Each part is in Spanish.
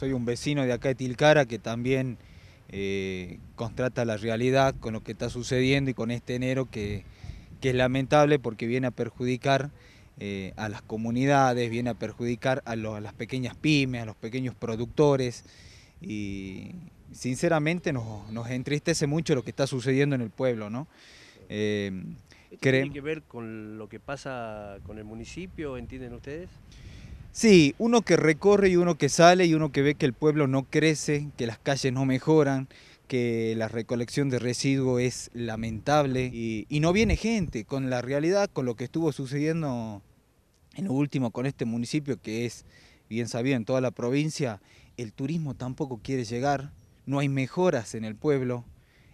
soy un vecino de acá de Tilcara que también eh, contrata la realidad con lo que está sucediendo y con este enero que, que es lamentable porque viene a perjudicar eh, a las comunidades, viene a perjudicar a, las pequeñas pymes, a los pequeños productores y sinceramente nos, entristece mucho lo que está sucediendo en el pueblo. ¿no? Eh, ¿Tiene que ver con lo que pasa con el municipio, entienden ustedes? Sí, uno que recorre y uno que sale y uno que ve que el pueblo no crece, que las calles no mejoran, que la recolección de residuos es lamentable y, no viene gente con la realidad, con lo que estuvo sucediendo en lo último con este municipio que es bien sabido en toda la provincia, el turismo tampoco quiere llegar, no hay mejoras en el pueblo,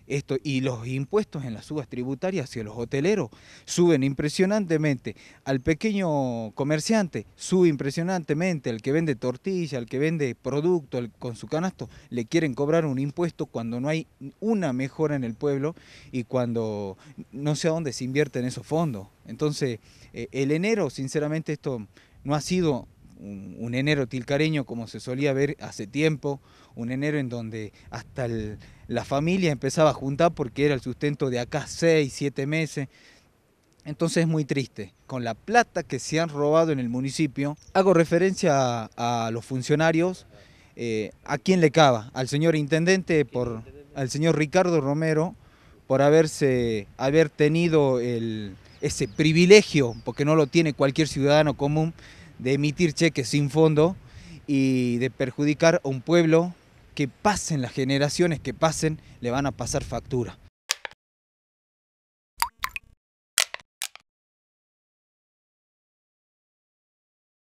esto, y los impuestos en las subas tributarias hacia los hoteleros suben impresionantemente. Al pequeño comerciante sube impresionantemente. Al que vende tortilla, al que vende producto con su canasto, le quieren cobrar un impuesto cuando no hay una mejora en el pueblo y cuando no sé a dónde se invierten esos fondos. Entonces, eh, el enero, sinceramente, esto no ha sido un, enero tilcareño como se solía ver hace tiempo, un enero en donde hasta la familia empezaba a juntar porque era el sustento de acá seis, siete meses. Entonces es muy triste. Con la plata que se han robado en el municipio, hago referencia a, los funcionarios, eh, a quién le cava, al señor intendente, por, al señor Ricardo Romero, por haberse, haber tenido ese privilegio, porque no lo tiene cualquier ciudadano común, de emitir cheques sin fondo y de perjudicar a un pueblo que pasen las generaciones que pasen, le van a pasar factura.